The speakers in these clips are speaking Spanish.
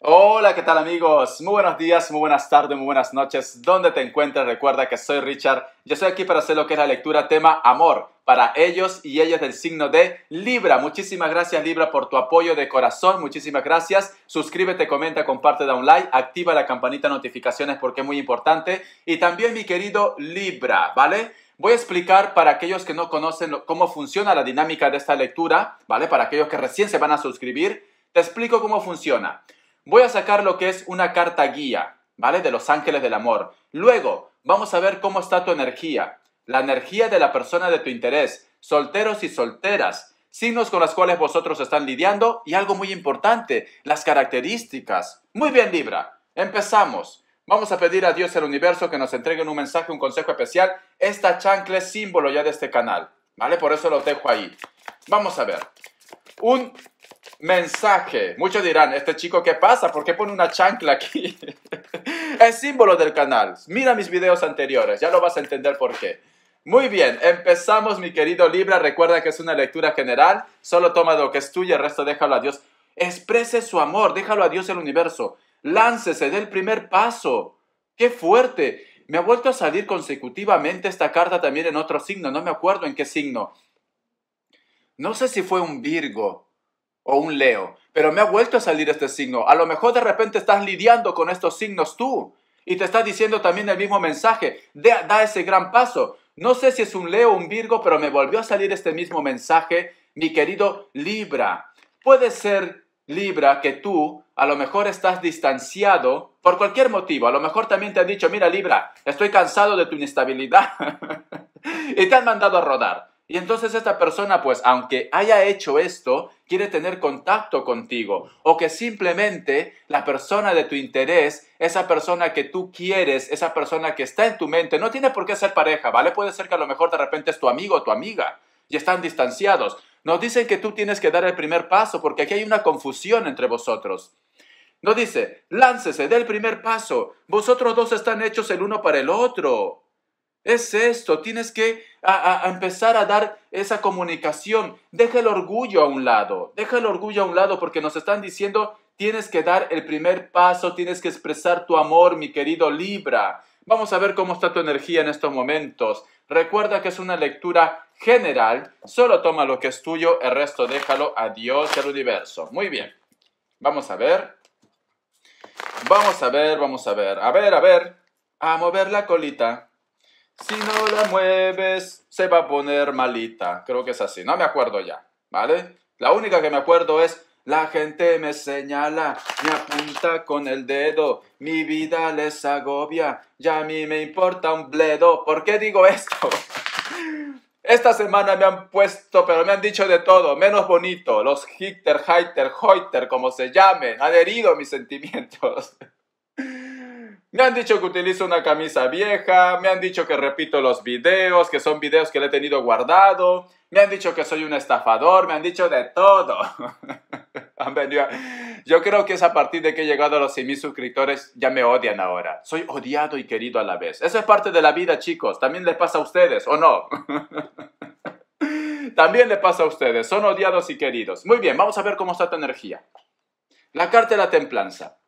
Hola, ¿qué tal amigos? Muy buenos días, muy buenas tardes, muy buenas noches. ¿Dónde te encuentras? Recuerda que soy Richard. Yo estoy aquí para hacer lo que es la lectura tema amor para ellos y ellas del signo de Libra. Muchísimas gracias Libra por tu apoyo de corazón. Muchísimas gracias. Suscríbete, comenta, comparte, da un like, activa la campanita de notificaciones porque es muy importante. Y también mi querido Libra, ¿vale? Voy a explicar para aquellos que no conocen cómo funciona la dinámica de esta lectura, ¿vale? Para aquellos que recién se van a suscribir, te explico cómo funciona. Voy a sacar lo que es una carta guía, ¿vale? De los ángeles del amor. Luego, vamos a ver cómo está tu energía, la energía de la persona de tu interés, solteros y solteras, signos con los cuales vosotros están lidiando y algo muy importante, las características. Muy bien, Libra, empezamos. Vamos a pedir a Dios el universo que nos entregue un mensaje, un consejo especial. Esta chancla es símbolo ya de este canal, ¿vale? Por eso lo dejo ahí. Vamos a ver. Un mensaje. Muchos dirán, este chico, ¿qué pasa? ¿Por qué pone una chancla aquí? es símbolo del canal. Mira mis videos anteriores, ya lo vas a entender por qué. Muy bien, empezamos mi querido Libra. Recuerda que es una lectura general. Solo toma lo que es tuyo, el resto déjalo a Dios. Exprese su amor, déjalo a Dios el universo. Láncese, dé el primer paso. ¡Qué fuerte! Me ha vuelto a salir consecutivamente esta carta también en otro signo. No me acuerdo en qué signo. No sé si fue un Virgo, o un Leo, pero me ha vuelto a salir este signo. A lo mejor de repente estás lidiando con estos signos tú y te estás diciendo también el mismo mensaje, da ese gran paso. No sé si es un Leo o un Virgo, pero me volvió a salir este mismo mensaje, mi querido Libra. Puede ser, Libra, que tú a lo mejor estás distanciado por cualquier motivo. A lo mejor también te han dicho, mira Libra, estoy cansado de tu inestabilidad. y te han mandado a rodar. Y entonces esta persona, pues, aunque haya hecho esto, quiere tener contacto contigo. O que simplemente la persona de tu interés, esa persona que tú quieres, esa persona que está en tu mente, no tiene por qué ser pareja, ¿vale? Puede ser que a lo mejor de repente es tu amigo o tu amiga y están distanciados. Nos dicen que tú tienes que dar el primer paso porque aquí hay una confusión entre vosotros. No dice, láncese, dé el primer paso. Vosotros dos están hechos el uno para el otro. Es esto, tienes que empezar a dar esa comunicación. Deja el orgullo a un lado, deja el orgullo a un lado porque nos están diciendo, tienes que dar el primer paso, tienes que expresar tu amor, mi querido Libra. Vamos a ver cómo está tu energía en estos momentos. Recuerda que es una lectura general, solo toma lo que es tuyo, el resto déjalo a Dios y al universo. Muy bien, vamos a ver. Vamos a ver, vamos a ver, a ver, a ver, a mover la colita. Si no la mueves, se va a poner malita. Creo que es así. No me acuerdo ya, ¿vale? La única que me acuerdo es, la gente me señala, me apunta con el dedo, mi vida les agobia, ya a mí me importa un bledo. ¿Por qué digo esto? Esta semana me han puesto, pero me han dicho de todo, menos bonito. Los hitter, hiter hoiter, como se llamen, han herido mis sentimientos. Me han dicho que utilizo una camisa vieja, me han dicho que repito los videos, que son videos que le he tenido guardado, me han dicho que soy un estafador, me han dicho de todo. Yo creo que es a partir de que he llegado a los 100.000 suscriptores, ya me odian ahora. Soy odiado y querido a la vez. Eso es parte de la vida, chicos. También les pasa a ustedes, ¿o no? También les pasa a ustedes. Son odiados y queridos. Muy bien, vamos a ver cómo está tu energía. La carta de la templanza.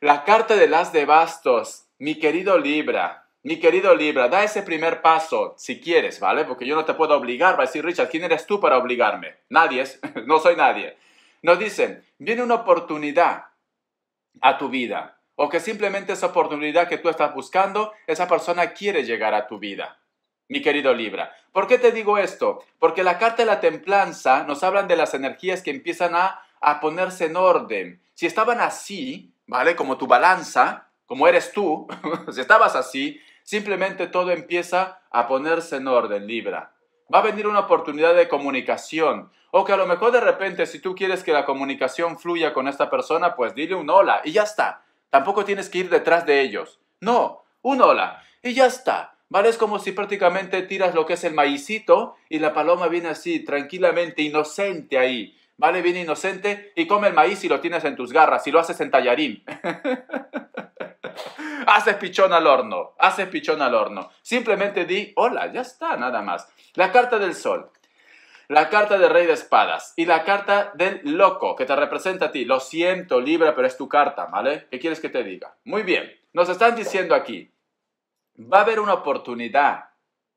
La carta de las de bastos, mi querido Libra, mi querido Libra, da ese primer paso si quieres, ¿vale? Porque yo no te puedo obligar, va a decir Richard, ¿quién eres tú para obligarme? Nadie es, no soy nadie. Nos dicen, viene una oportunidad a tu vida, o que simplemente esa oportunidad que tú estás buscando, esa persona quiere llegar a tu vida. Mi querido Libra, ¿por qué te digo esto? Porque la carta de la templanza nos hablan de las energías que empiezan a, a ponerse en orden. Si estaban así, ¿vale? Como tu balanza, como eres tú, si estabas así, simplemente todo empieza a ponerse en orden, Libra. Va a venir una oportunidad de comunicación. O que a lo mejor de repente, si tú quieres que la comunicación fluya con esta persona, pues dile un hola y ya está. Tampoco tienes que ir detrás de ellos. No, un hola y ya está. ¿Vale? Es como si prácticamente tiras lo que es el maicito y la paloma viene así, tranquilamente, inocente ahí vale bien inocente y come el maíz si lo tienes en tus garras, si lo haces en tallarín. haces pichón al horno, haces pichón al horno. Simplemente di, hola, ya está, nada más. La carta del sol, la carta del rey de espadas y la carta del loco, que te representa a ti. Lo siento, Libra, pero es tu carta, ¿vale? ¿Qué quieres que te diga? Muy bien, nos están diciendo aquí, va a haber una oportunidad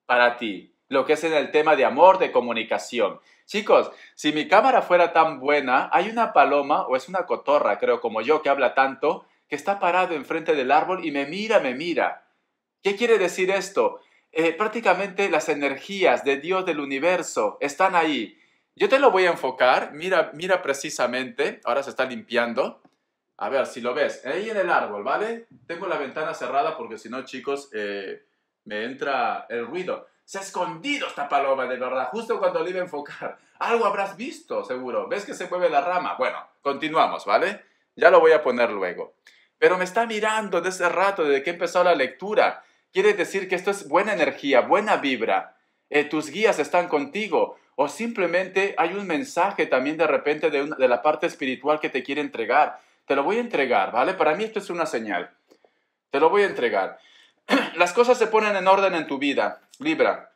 para ti lo que es en el tema de amor, de comunicación. Chicos, si mi cámara fuera tan buena, hay una paloma o es una cotorra, creo, como yo, que habla tanto, que está parado enfrente del árbol y me mira, me mira. ¿Qué quiere decir esto? Eh, prácticamente las energías de Dios del universo están ahí. Yo te lo voy a enfocar, mira, mira precisamente, ahora se está limpiando. A ver si lo ves, ahí en el árbol, ¿vale? Tengo la ventana cerrada porque si no, chicos, eh, me entra el ruido. Se ha escondido esta paloma, de verdad, justo cuando le iba a enfocar. Algo habrás visto, seguro. ¿Ves que se mueve la rama? Bueno, continuamos, ¿vale? Ya lo voy a poner luego. Pero me está mirando desde ese rato, desde que empezó la lectura. Quiere decir que esto es buena energía, buena vibra. Eh, tus guías están contigo. O simplemente hay un mensaje también de repente de la parte espiritual que te quiere entregar. Te lo voy a entregar, ¿vale? Para mí esto es una señal. Te lo voy a entregar. Las cosas se ponen en orden en tu vida. Libra,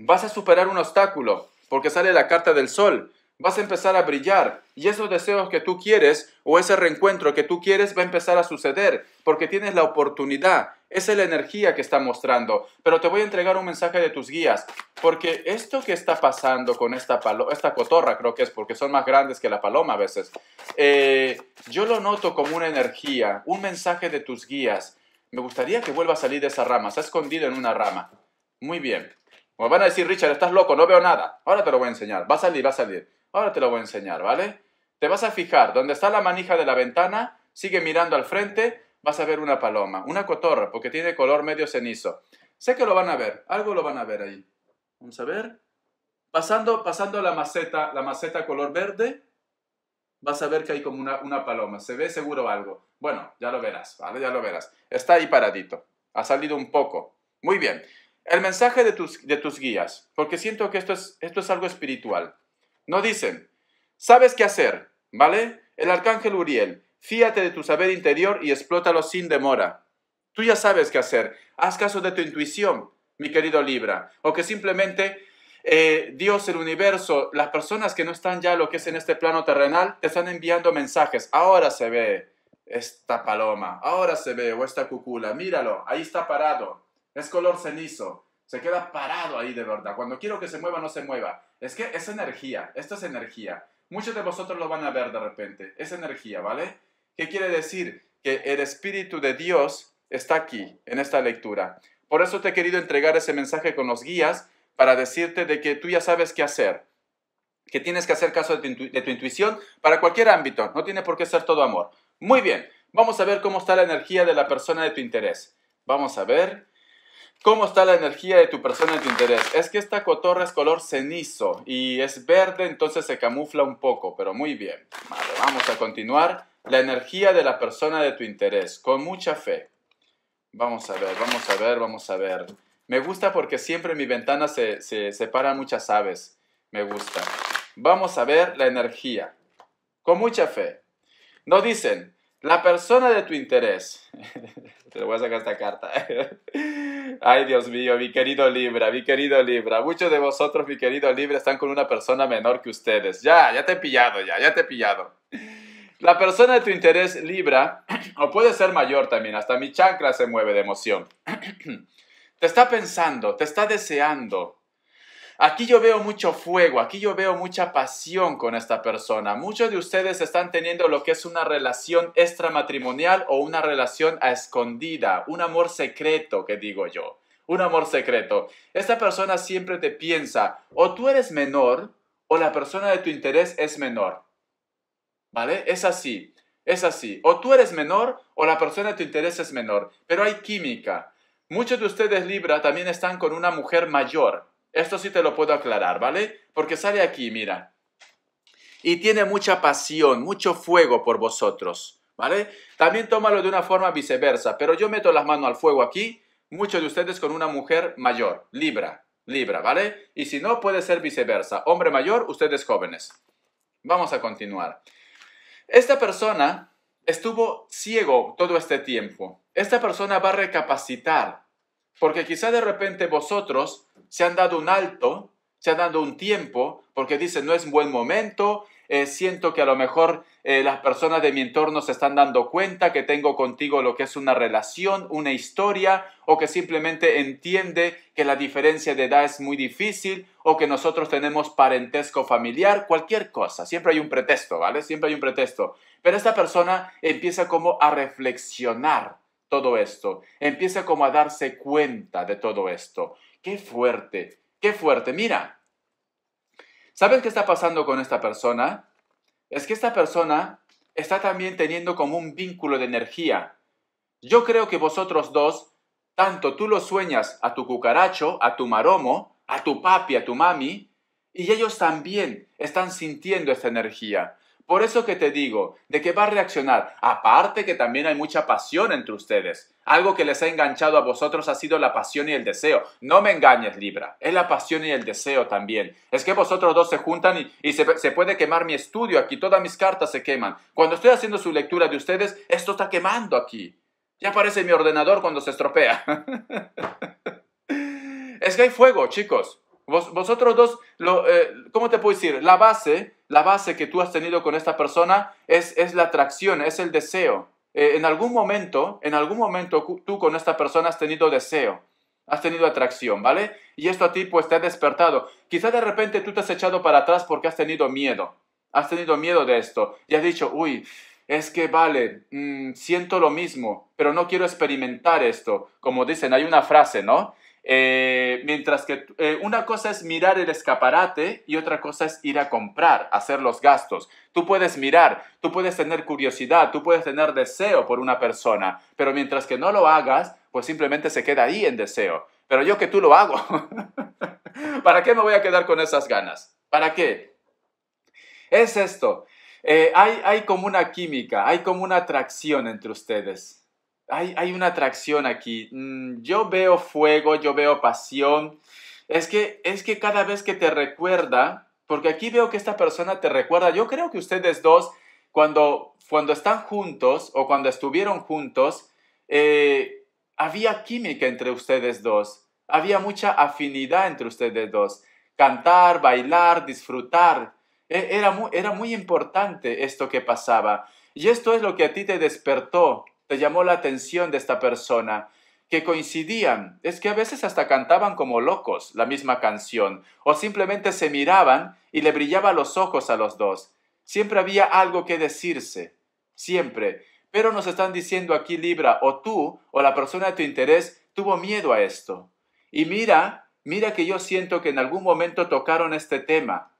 vas a superar un obstáculo porque sale la carta del sol. Vas a empezar a brillar y esos deseos que tú quieres o ese reencuentro que tú quieres va a empezar a suceder porque tienes la oportunidad. Esa es la energía que está mostrando. Pero te voy a entregar un mensaje de tus guías porque esto que está pasando con esta, palo esta cotorra, creo que es porque son más grandes que la paloma a veces, eh, yo lo noto como una energía, un mensaje de tus guías. Me gustaría que vuelva a salir de esa rama, se ha escondido en una rama. Muy bien. Me van a decir, Richard, estás loco, no veo nada. Ahora te lo voy a enseñar. Va a salir, va a salir. Ahora te lo voy a enseñar, ¿vale? Te vas a fijar, donde está la manija de la ventana, sigue mirando al frente, vas a ver una paloma, una cotorra, porque tiene color medio cenizo. Sé que lo van a ver, algo lo van a ver ahí. Vamos a ver. Pasando, pasando la maceta, la maceta color verde, vas a ver que hay como una, una paloma. Se ve seguro algo. Bueno, ya lo verás, ¿vale? Ya lo verás. Está ahí paradito. Ha salido un poco. Muy bien. El mensaje de tus, guías, porque siento que esto es, algo espiritual. No dicen, sabes qué hacer, ¿vale? El arcángel Uriel, fíate de tu saber interior y explótalo sin demora. Tú ya sabes qué hacer, haz caso de tu intuición, mi querido Libra, o que simplemente eh, Dios, el universo, las personas que no están ya lo que es en este plano terrenal, te están enviando mensajes. Ahora se ve esta paloma, ahora se ve o esta cucula, míralo, ahí está parado es color cenizo, se queda parado ahí de verdad. Cuando quiero que se mueva, no se mueva. Es que es energía, esto es energía. Muchos de vosotros lo van a ver de repente, es energía, ¿vale? ¿Qué quiere decir? Que el Espíritu de Dios está aquí, en esta lectura. Por eso te he querido entregar ese mensaje con los guías, para decirte de que tú ya sabes qué hacer, que tienes que hacer caso de tu, de tu intuición para cualquier ámbito, no tiene por qué ser todo amor. Muy bien, vamos a ver cómo está la energía de la persona de tu interés. Vamos a ver ¿Cómo está la energía de tu persona de tu interés? Es que esta cotorra es color cenizo y es verde, entonces se camufla un poco, pero muy bien. Vale, vamos a continuar. La energía de la persona de tu interés, con mucha fe. Vamos a ver, vamos a ver, vamos a ver. Me gusta porque siempre en mi ventana se, separan muchas aves. Me gusta. Vamos a ver la energía. Con mucha fe. Nos dicen, la persona de tu interés. Te voy a sacar esta carta. Ay, Dios mío, mi querido Libra, mi querido Libra. Muchos de vosotros, mi querido Libra, están con una persona menor que ustedes. Ya, ya te he pillado, ya, ya te he pillado. La persona de tu interés, Libra, o puede ser mayor también, hasta mi chancla se mueve de emoción. Te está pensando, te está deseando, Aquí yo veo mucho fuego, aquí yo veo mucha pasión con esta persona. Muchos de ustedes están teniendo lo que es una relación extramatrimonial o una relación a escondida, un amor secreto, que digo yo, un amor secreto. Esta persona siempre te piensa, o tú eres menor o la persona de tu interés es menor. ¿Vale? Es así, es así. O tú eres menor o la persona de tu interés es menor, pero hay química. Muchos de ustedes, Libra, también están con una mujer mayor esto sí te lo puedo aclarar, ¿vale? Porque sale aquí, mira. Y tiene mucha pasión, mucho fuego por vosotros, ¿vale? También tómalo de una forma viceversa, pero yo meto las manos al fuego aquí, muchos de ustedes con una mujer mayor, libra, libra, ¿vale? Y si no, puede ser viceversa, hombre mayor, ustedes jóvenes. Vamos a continuar. Esta persona estuvo ciego todo este tiempo. Esta persona va a recapacitar porque quizá de repente vosotros se han dado un alto, se han dado un tiempo, porque dicen no es un buen momento, eh, siento que a lo mejor eh, las personas de mi entorno se están dando cuenta que tengo contigo lo que es una relación, una historia, o que simplemente entiende que la diferencia de edad es muy difícil, o que nosotros tenemos parentesco familiar, cualquier cosa. Siempre hay un pretexto, ¿vale? Siempre hay un pretexto. Pero esta persona empieza como a reflexionar todo esto, empieza como a darse cuenta de todo esto. Qué fuerte, qué fuerte. Mira, ¿sabes qué está pasando con esta persona? Es que esta persona está también teniendo como un vínculo de energía. Yo creo que vosotros dos, tanto tú lo sueñas a tu cucaracho, a tu maromo, a tu papi, a tu mami, y ellos también están sintiendo esta energía. Por eso que te digo, ¿de que va a reaccionar? Aparte que también hay mucha pasión entre ustedes. Algo que les ha enganchado a vosotros ha sido la pasión y el deseo. No me engañes, Libra. Es la pasión y el deseo también. Es que vosotros dos se juntan y, se, puede quemar mi estudio aquí. Todas mis cartas se queman. Cuando estoy haciendo su lectura de ustedes, esto está quemando aquí. Ya aparece mi ordenador cuando se estropea. es que hay fuego, chicos vosotros dos, lo, eh, ¿cómo te puedo decir? La base, la base que tú has tenido con esta persona es, es la atracción, es el deseo. Eh, en algún momento, en algún momento tú con esta persona has tenido deseo, has tenido atracción, ¿vale? Y esto a ti pues te ha despertado. Quizá de repente tú te has echado para atrás porque has tenido miedo, has tenido miedo de esto y has dicho, uy, es que vale, mm, siento lo mismo, pero no quiero experimentar esto. Como dicen, hay una frase, ¿no? Eh, mientras que eh, una cosa es mirar el escaparate y otra cosa es ir a comprar, hacer los gastos. Tú puedes mirar, tú puedes tener curiosidad, tú puedes tener deseo por una persona, pero mientras que no lo hagas, pues simplemente se queda ahí en deseo. Pero yo que tú lo hago. ¿Para qué me voy a quedar con esas ganas? ¿Para qué? Es esto. Eh, hay, hay como una química, hay como una atracción entre ustedes hay, una atracción aquí. Mm, yo veo fuego, yo veo pasión. Es que, es que cada vez que te recuerda, porque aquí veo que esta persona te recuerda, yo creo que ustedes dos, cuando, cuando están juntos o cuando estuvieron juntos, eh, había química entre ustedes dos, había mucha afinidad entre ustedes dos. Cantar, bailar, disfrutar. E, era era muy importante esto que pasaba. Y esto es lo que a ti te despertó te llamó la atención de esta persona, que coincidían, es que a veces hasta cantaban como locos la misma canción, o simplemente se miraban y le brillaba los ojos a los dos. Siempre había algo que decirse, siempre. Pero nos están diciendo aquí Libra, o tú, o la persona de tu interés, tuvo miedo a esto. Y mira, mira que yo siento que en algún momento tocaron este tema,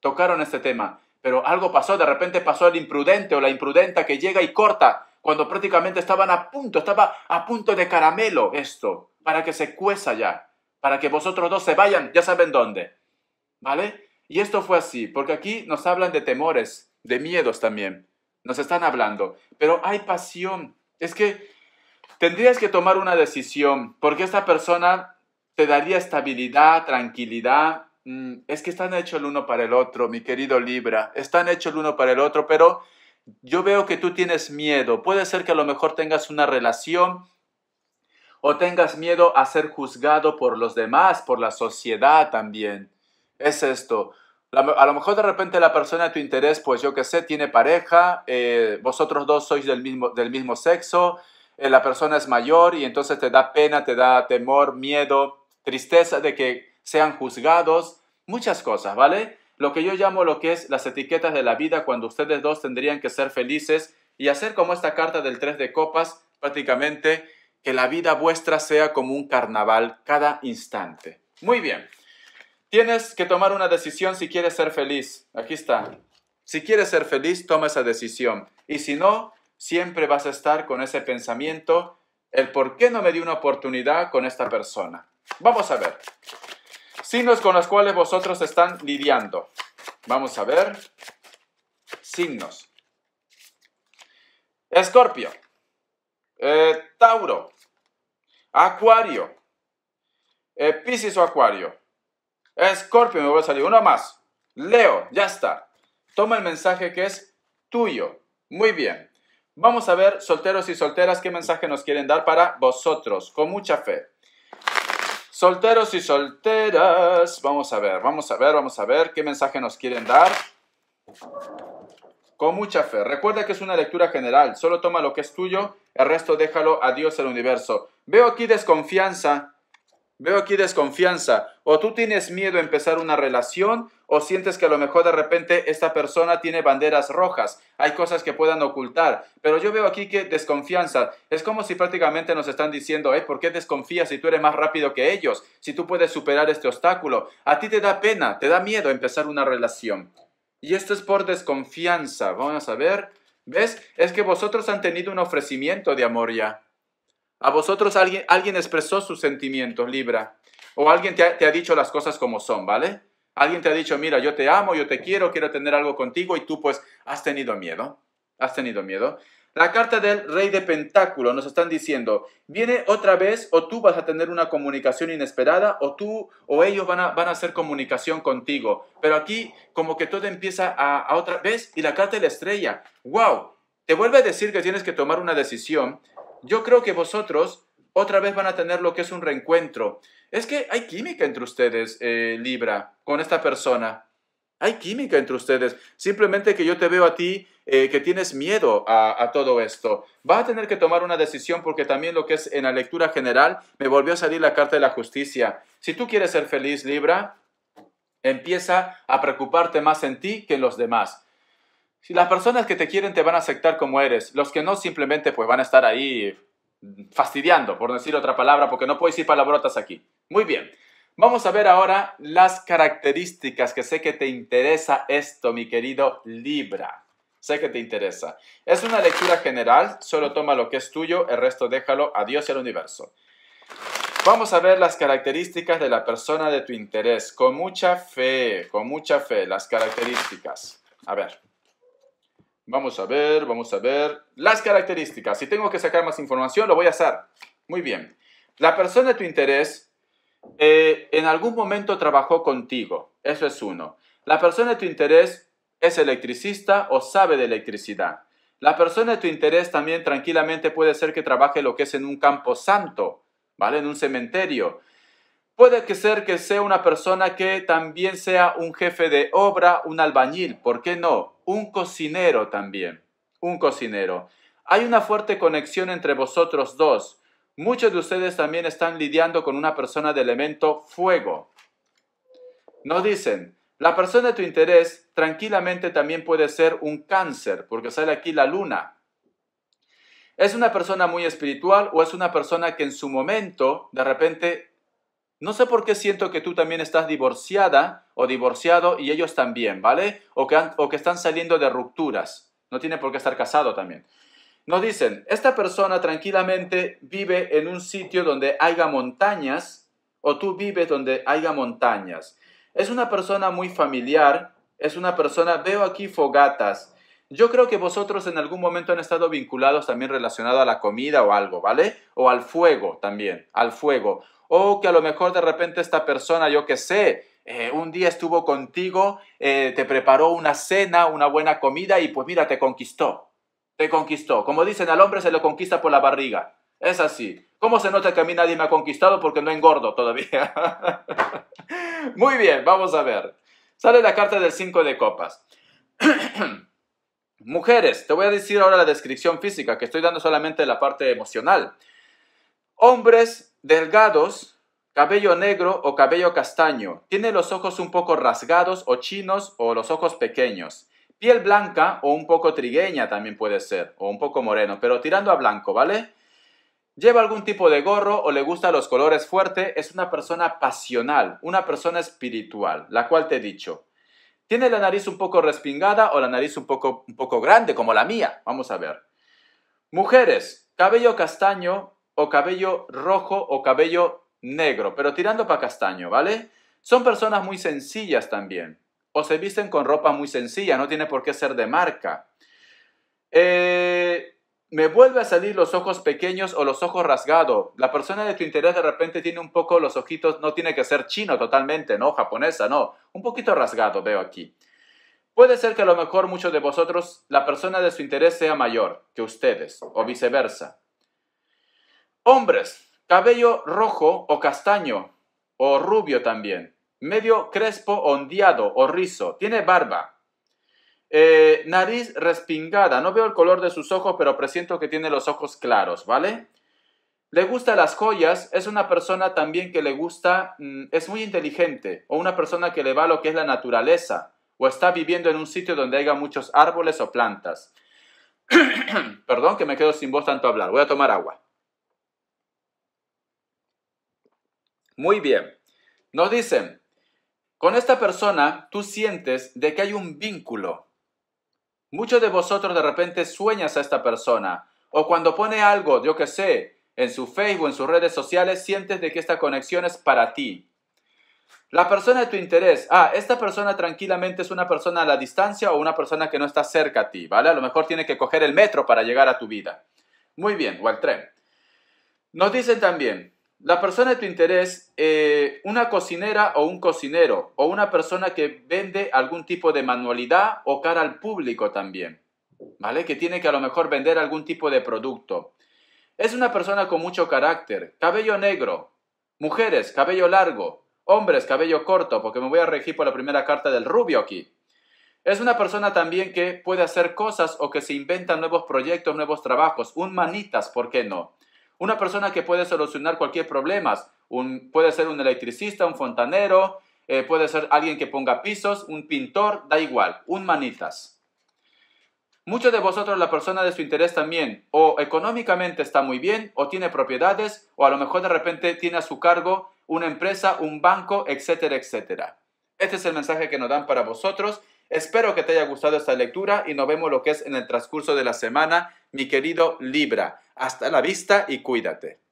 tocaron este tema, pero algo pasó, de repente pasó el imprudente o la imprudenta que llega y corta cuando prácticamente estaban a punto, estaba a punto de caramelo esto, para que se cueza ya, para que vosotros dos se vayan, ya saben dónde. ¿Vale? Y esto fue así, porque aquí nos hablan de temores, de miedos también, nos están hablando, pero hay pasión. Es que tendrías que tomar una decisión, porque esta persona te daría estabilidad, tranquilidad. Mm, es que están hechos el uno para el otro, mi querido Libra, están hechos el uno para el otro, pero yo veo que tú tienes miedo. Puede ser que a lo mejor tengas una relación o tengas miedo a ser juzgado por los demás, por la sociedad también. Es esto. A lo mejor de repente la persona de tu interés, pues yo qué sé, tiene pareja, eh, vosotros dos sois del mismo, del mismo sexo, eh, la persona es mayor y entonces te da pena, te da temor, miedo, tristeza de que sean juzgados, muchas cosas, ¿vale? lo que yo llamo lo que es las etiquetas de la vida cuando ustedes dos tendrían que ser felices y hacer como esta carta del 3 de copas, prácticamente que la vida vuestra sea como un carnaval cada instante. Muy bien. Tienes que tomar una decisión si quieres ser feliz. Aquí está. Si quieres ser feliz, toma esa decisión. Y si no, siempre vas a estar con ese pensamiento, el por qué no me di una oportunidad con esta persona. Vamos a ver. Signos con los cuales vosotros están lidiando. Vamos a ver. Signos. Escorpio. Eh, Tauro. Acuario. Eh, Piscis o Acuario. Escorpio, me voy a salir. Uno más. Leo, ya está. Toma el mensaje que es tuyo. Muy bien. Vamos a ver, solteros y solteras, qué mensaje nos quieren dar para vosotros, con mucha fe. Solteros y solteras, vamos a ver, vamos a ver, vamos a ver qué mensaje nos quieren dar. Con mucha fe. Recuerda que es una lectura general. Solo toma lo que es tuyo, el resto déjalo a Dios el universo. Veo aquí desconfianza Veo aquí desconfianza. O tú tienes miedo a empezar una relación o sientes que a lo mejor de repente esta persona tiene banderas rojas. Hay cosas que puedan ocultar. Pero yo veo aquí que desconfianza. Es como si prácticamente nos están diciendo, eh, ¿por qué desconfías si tú eres más rápido que ellos? Si tú puedes superar este obstáculo. A ti te da pena, te da miedo empezar una relación. Y esto es por desconfianza. Vamos a ver. ¿Ves? Es que vosotros han tenido un ofrecimiento de amor ya. A vosotros alguien, alguien expresó sus sentimientos, Libra. O alguien te ha, dicho las cosas como son, ¿vale? Alguien te ha dicho, mira, yo te amo, yo te quiero, quiero tener algo contigo y tú pues has tenido miedo. Has tenido miedo. La carta del rey de pentáculo nos están diciendo, viene otra vez o tú vas a tener una comunicación inesperada o tú o ellos van a, van a hacer comunicación contigo. Pero aquí como que todo empieza a, a otra vez y la carta de la estrella, wow, te vuelve a decir que tienes que tomar una decisión yo creo que vosotros otra vez van a tener lo que es un reencuentro. Es que hay química entre ustedes, eh, Libra, con esta persona. Hay química entre ustedes. Simplemente que yo te veo a ti eh, que tienes miedo a, a, todo esto. Vas a tener que tomar una decisión porque también lo que es en la lectura general me volvió a salir la carta de la justicia. Si tú quieres ser feliz, Libra, empieza a preocuparte más en ti que en los demás. Si las personas que te quieren te van a aceptar como eres, los que no simplemente pues van a estar ahí fastidiando, por decir otra palabra, porque no puedo decir palabrotas aquí. Muy bien, vamos a ver ahora las características que sé que te interesa esto, mi querido Libra. Sé que te interesa. Es una lectura general, solo toma lo que es tuyo, el resto déjalo a Dios y al universo. Vamos a ver las características de la persona de tu interés, con mucha fe, con mucha fe, las características. A ver. Vamos a ver, vamos a ver. Las características. Si tengo que sacar más información, lo voy a hacer. Muy bien. La persona de tu interés eh, en algún momento trabajó contigo. Eso es uno. La persona de tu interés es electricista o sabe de electricidad. La persona de tu interés también tranquilamente puede ser que trabaje lo que es en un campo santo, ¿vale? En un cementerio. Puede que ser que sea una persona que también sea un jefe de obra, un albañil, ¿por qué no? Un cocinero también, un cocinero. Hay una fuerte conexión entre vosotros dos. Muchos de ustedes también están lidiando con una persona de elemento fuego. Nos dicen, la persona de tu interés tranquilamente también puede ser un cáncer, porque sale aquí la luna. ¿Es una persona muy espiritual o es una persona que en su momento de repente no sé por qué siento que tú también estás divorciada o divorciado y ellos también, ¿vale? O que, o que están saliendo de rupturas. No tiene por qué estar casado también. Nos dicen, esta persona tranquilamente vive en un sitio donde haya montañas o tú vives donde haya montañas. Es una persona muy familiar, es una persona, veo aquí fogatas, yo creo que vosotros en algún momento han estado vinculados también relacionado a la comida o algo, ¿vale? O al fuego también, al fuego. O que a lo mejor de repente esta persona, yo qué sé, eh, un día estuvo contigo, eh, te preparó una cena, una buena comida y pues mira, te conquistó. Te conquistó. Como dicen, al hombre se lo conquista por la barriga. Es así. ¿Cómo se nota que a mí nadie me ha conquistado porque no engordo todavía? Muy bien, vamos a ver. Sale la carta del 5 de copas. Mujeres, te voy a decir ahora la descripción física, que estoy dando solamente la parte emocional. Hombres delgados, cabello negro o cabello castaño, tiene los ojos un poco rasgados o chinos o los ojos pequeños. Piel blanca o un poco trigueña también puede ser, o un poco moreno, pero tirando a blanco, ¿vale? Lleva algún tipo de gorro o le gusta los colores fuerte. es una persona pasional, una persona espiritual, la cual te he dicho. Tiene la nariz un poco respingada o la nariz un poco, un poco grande, como la mía. Vamos a ver. Mujeres, cabello castaño o cabello rojo o cabello negro, pero tirando para castaño, ¿vale? Son personas muy sencillas también. O se visten con ropa muy sencilla, no tiene por qué ser de marca. Eh, me vuelve a salir los ojos pequeños o los ojos rasgados. La persona de tu interés de repente tiene un poco los ojitos, no tiene que ser chino totalmente, no japonesa, no, un poquito rasgado veo aquí. Puede ser que a lo mejor muchos de vosotros la persona de su interés sea mayor que ustedes o viceversa. Hombres, cabello rojo o castaño o rubio también, medio crespo, ondeado o rizo, tiene barba, eh, nariz respingada. No veo el color de sus ojos, pero presiento que tiene los ojos claros, ¿vale? Le gusta las joyas. Es una persona también que le gusta, mm, es muy inteligente. O una persona que le va a lo que es la naturaleza. O está viviendo en un sitio donde haya muchos árboles o plantas. Perdón que me quedo sin voz tanto hablar. Voy a tomar agua. Muy bien. Nos dicen, con esta persona tú sientes de que hay un vínculo Muchos de vosotros de repente sueñas a esta persona o cuando pone algo, yo que sé, en su Facebook, en sus redes sociales, sientes de que esta conexión es para ti. La persona de tu interés, ah, esta persona tranquilamente es una persona a la distancia o una persona que no está cerca a ti, ¿vale? A lo mejor tiene que coger el metro para llegar a tu vida. Muy bien, o el tren. Nos dicen también, la persona de tu interés, eh, una cocinera o un cocinero, o una persona que vende algún tipo de manualidad o cara al público también, ¿vale? Que tiene que a lo mejor vender algún tipo de producto. Es una persona con mucho carácter, cabello negro, mujeres, cabello largo, hombres, cabello corto, porque me voy a regir por la primera carta del rubio aquí. Es una persona también que puede hacer cosas o que se inventa nuevos proyectos, nuevos trabajos, un manitas, ¿por qué no? Una persona que puede solucionar cualquier problema, puede ser un electricista, un fontanero, eh, puede ser alguien que ponga pisos, un pintor, da igual, un manitas. Muchos de vosotros la persona de su interés también, o económicamente está muy bien, o tiene propiedades, o a lo mejor de repente tiene a su cargo una empresa, un banco, etcétera, etcétera. Este es el mensaje que nos dan para vosotros. Espero que te haya gustado esta lectura y nos vemos lo que es en el transcurso de la semana mi querido Libra. Hasta la vista y cuídate.